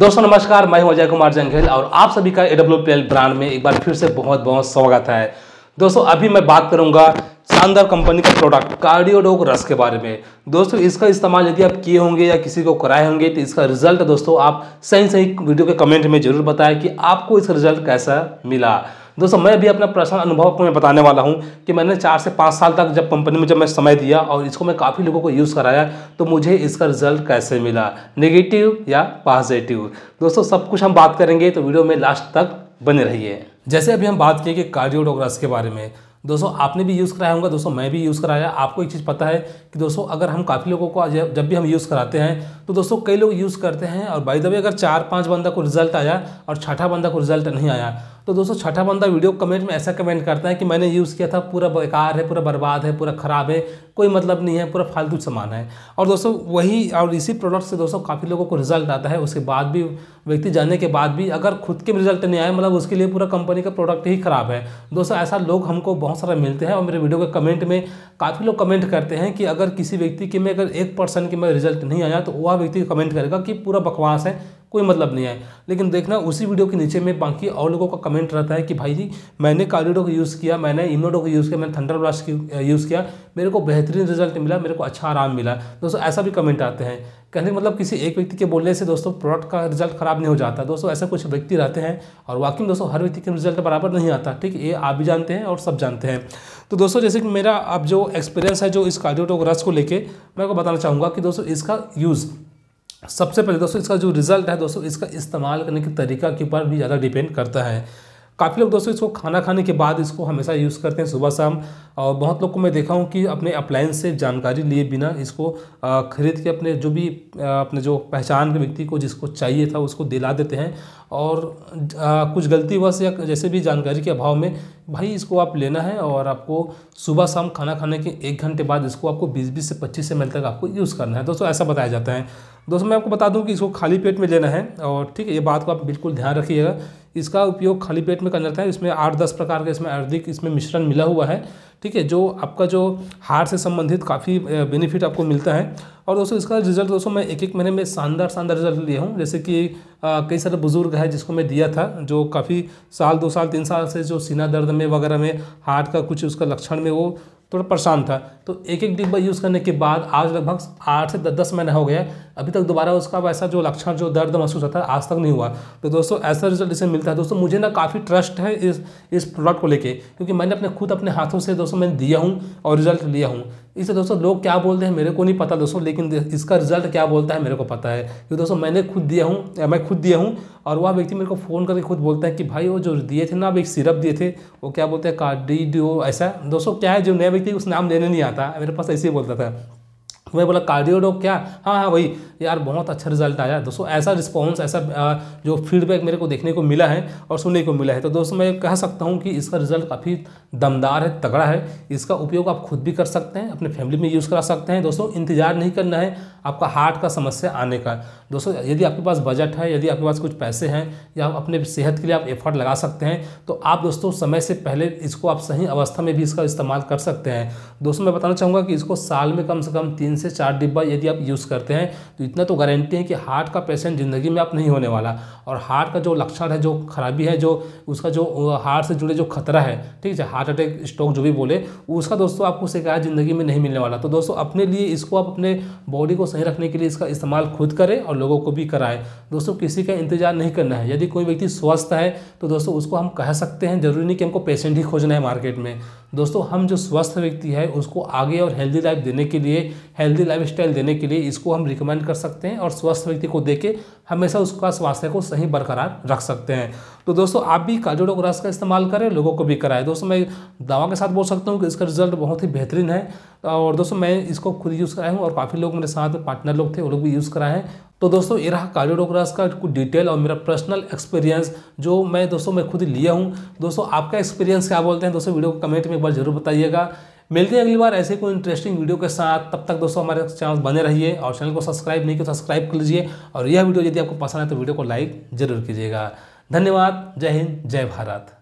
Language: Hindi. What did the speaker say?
दोस्तों नमस्कार मैं हूं अजय कुमार जंघेल और आप सभी का ए डब्ल्यू ब्रांड में एक बार फिर से बहुत बहुत स्वागत है दोस्तों अभी मैं बात करूंगा शानदार कंपनी का प्रोडक्ट कार्डियोडोग रस के बारे में दोस्तों इसका इस्तेमाल यदि आप किए होंगे या किसी को कराए होंगे तो इसका रिजल्ट दोस्तों आप सही सही वीडियो के कमेंट में जरूर बताएं कि आपको इसका रिजल्ट कैसा मिला दोस्तों मैं भी अपना पर्सनल अनुभव को मैं बताने वाला हूँ कि मैंने चार से पाँच साल तक जब कंपनी में जब मैं समय दिया और इसको मैं काफ़ी लोगों को यूज़ कराया तो मुझे इसका रिजल्ट कैसे मिला नेगेटिव या पॉजिटिव दोस्तों सब कुछ हम बात करेंगे तो वीडियो में लास्ट तक बने रहिए जैसे अभी हम बात किए कि कार्डियोडोग्रास के बारे में दोस्तों हम्म। आपने भी यूज़ कराया होगा दोस्तों मैं भी यूज़ कराया आपको एक चीज़ पता है कि दोस्तों अगर हम काफ़ी लोगों को जब भी हम यूज़ कराते हैं तो दोस्तों कई लोग यूज़ करते हैं और बाई दबे अगर चार पाँच बंदा को रिजल्ट आया और छठा बंदा को रिजल्ट नहीं आया तो दोस्तों छठा बंदा वीडियो कमेंट में ऐसा कमेंट करता है कि मैंने यूज़ किया था पूरा बेकार है पूरा बर्बाद है पूरा ख़राब है कोई मतलब नहीं है पूरा फालतू सामान है और दोस्तों वही और इसी प्रोडक्ट से दोस्तों काफ़ी लोगों को रिजल्ट आता है उसके बाद भी व्यक्ति जाने के बाद भी अगर खुद के रिजल्ट नहीं आए मतलब उसके लिए पूरा कंपनी का प्रोडक्ट ही ख़राब है दोस्तों ऐसा लोग हमको बहुत सारा मिलते हैं और मेरे वीडियो के कमेंट में काफ़ी लोग कमेंट करते हैं कि अगर किसी व्यक्ति के में अगर एक परसेंट के में रिजल्ट नहीं आया तो वह व्यक्ति कमेंट करेगा कि पूरा बकवास है कोई मतलब नहीं है लेकिन देखना उसी वीडियो के नीचे में बाकी और लोगों का कमेंट रहता है कि भाई जी मैंने कालीडो का यूज़ किया मैंने इमोडो का यूज़ किया मैंने थंडर ब्लास्ट यूज़ किया मेरे को बेहतरीन रिजल्ट मिला मेरे को अच्छा आराम मिला दोस्तों ऐसा भी कमेंट आते हैं कहने का मतलब किसी एक व्यक्ति के बोलने से दोस्तों प्रोडक्ट का रिजल्ट खराब नहीं हो जाता दोस्तों ऐसा कुछ व्यक्ति रहते हैं और वाकई में दोस्तों हर व्यक्ति के रिजल्ट बराबर नहीं आता ठीक ये आप भी जानते हैं और सब जानते हैं तो दोस्तों जैसे कि मेरा अब जो एक्सपीरियंस है जो इस कार्डियोटोग्रास को लेके मैं आपको बताना चाहूँगा कि दोस्तों इसका यूज़ सबसे पहले दोस्तों इसका जो रिज़ल्ट है दोस्तों इसका इस्तेमाल करने के तरीका के ऊपर भी ज़्यादा डिपेंड करता है काफ़ी लोग दोस्तों इसको खाना खाने के बाद इसको हमेशा यूज़ करते हैं सुबह शाम और बहुत लोग को मैं देखा हूँ कि अपने अप्लायंस से जानकारी लिए बिना इसको ख़रीद के अपने जो भी अपने जो पहचान के व्यक्ति को जिसको चाहिए था उसको दिला देते हैं और कुछ गलती वश या जैसे भी जानकारी के अभाव में भाई इसको आप लेना है और आपको सुबह शाम खाना खाने के एक घंटे बाद इसको आपको बीस बीस से पच्चीस एम तक आपको यूज़ करना है दोस्तों ऐसा बताया जाता है दोस्तों मैं आपको बता दूं कि इसको खाली पेट में लेना है और ठीक है ये बात को आप बिल्कुल ध्यान रखिएगा इसका उपयोग खाली पेट में करना जाता है इसमें आठ दस प्रकार के इसमें अर्धिक इसमें मिश्रण मिला हुआ है ठीक है जो आपका जो हार्ट से संबंधित काफ़ी बेनिफिट आपको मिलता है और दोस्तों इसका रिजल्ट दोस्तों मैं एक एक महीने में शानदार शानदार रिजल्ट लिया हूँ जैसे कि कई सारे बुजुर्ग है जिसको मैं दिया था जो काफ़ी साल दो साल तीन साल से जो सीना दर्द में वगैरह में हार्ट का कुछ उसका लक्षण में वो थोड़ा परेशान था तो एक एक डिब्बा यूज़ करने के बाद आज लगभग आठ से दस दस महीने हो गया अभी तक दोबारा उसका वैसा जो लक्षण जो दर्द महसूस होता है आज तक नहीं हुआ तो दोस्तों ऐसा रिजल्ट इसे मिलता है दोस्तों मुझे ना काफ़ी ट्रस्ट है इस इस प्रोडक्ट को लेके क्योंकि मैंने अपने खुद अपने हाथों से दोस्तों मैंने दिया हूँ और रिजल्ट लिया हूँ इससे दोस्तों लोग क्या बोलते हैं मेरे को नहीं पता दोस्तों लेकिन इसका रिजल्ट क्या बोलता है मेरे को पता है क्योंकि दोस्तों मैंने खुद दिया हूँ मैं खुद दिया हूँ और वह व्यक्ति मेरे को फ़ोन करके खुद बोलता है कि भाई वो जो दिए थे ना अब एक सिरप दिए थे वो क्या बोलते हैं कार्डिडियो ऐसा दोस्तों क्या है जो नया व्यक्ति उस नाम लेने नहीं आता मेरे पास ऐसे ही बोलता था मैं बोला कार्डियो डॉग क्या हाँ हाँ भाई यार बहुत अच्छा रिजल्ट आया दोस्तों ऐसा रिस्पॉन्स ऐसा जो फीडबैक मेरे को देखने को मिला है और सुनने को मिला है तो दोस्तों मैं कह सकता हूँ कि इसका रिजल्ट काफ़ी दमदार है तगड़ा है इसका उपयोग आप खुद भी कर सकते हैं अपने फैमिली में यूज़ करा सकते हैं दोस्तों इंतजार नहीं करना है आपका हार्ट का समस्या आने का दोस्तों यदि आपके पास बजट है यदि आपके पास कुछ पैसे हैं या आप अपने सेहत के लिए आप एफर्ट लगा सकते हैं तो आप दोस्तों समय से पहले इसको आप सही अवस्था में भी इसका इस्तेमाल कर सकते हैं दोस्तों मैं बताना चाहूँगा कि इसको साल में कम से कम तीन से चार डिब्बा यदि आप यूज़ करते हैं तो इतना तो गारंटी है कि हार्ट का पेशेंट ज़िंदगी में आप नहीं होने वाला और हार्ट का जो लक्षण है जो खराबी है जो उसका जो हार्ट से जुड़े जो खतरा है ठीक है हार्ट अटैक स्ट्रोक जो भी बोले उसका दोस्तों आपको शिकायत ज़िंदगी में नहीं मिलने वाला तो दोस्तों अपने लिए इसको आप अपने बॉडी को सही रखने के लिए इसका इस्तेमाल खुद करें और लोगों को भी कराएं दोस्तों किसी का इंतजार नहीं करना है यदि कोई व्यक्ति स्वस्थ है तो दोस्तों उसको हम कह सकते हैं ज़रूरी नहीं कि हमको पेशेंट ही खोजना है मार्केट में दोस्तों हम जो स्वस्थ व्यक्ति है उसको आगे और हेल्दी लाइफ देने के लिए हेल्दी लाइफ देने के लिए इसको हम रिकमेंड कर सकते हैं और स्वस्थ व्यक्ति को दे हमेशा उसका स्वास्थ्य को सही बरकरार रख सकते हैं तो दोस्तों आप भी काजू का रस का इस्तेमाल करें लोगों को भी कराएं दोस्तों मैं दवा के साथ बोल सकता हूँ कि इसका रिजल्ट बहुत ही बेहतरीन है और दोस्तों मैं इसको खुद यूज़ कराया हूँ और काफ़ी लोग मेरे साथ पार्टनर लोग थे वो लोग भी यूज़ कराए हैं तो दोस्तों ये रहा काजू रस का कुछ डिटेल और मेरा पर्सनल एक्सपीरियंस जो मैं दोस्तों मैं खुद लिया हूँ दोस्तों आपका एक्सपीरियंस क्या बोलते हैं दोस्तों वीडियो को कमेंट में एक बार जरूर बताइएगा मिलते हैं अगली बार ऐसे कोई इंटरेस्टिंग वीडियो के साथ तब तक दोस्तों हमारे चैनल बने रहिए और चैनल को सब्सक्राइब नहीं किया सब्सक्राइब तो कर लीजिए और यह वीडियो यदि आपको पसंद है तो वीडियो को लाइक जरूर कीजिएगा धन्यवाद जय हिंद जय भारत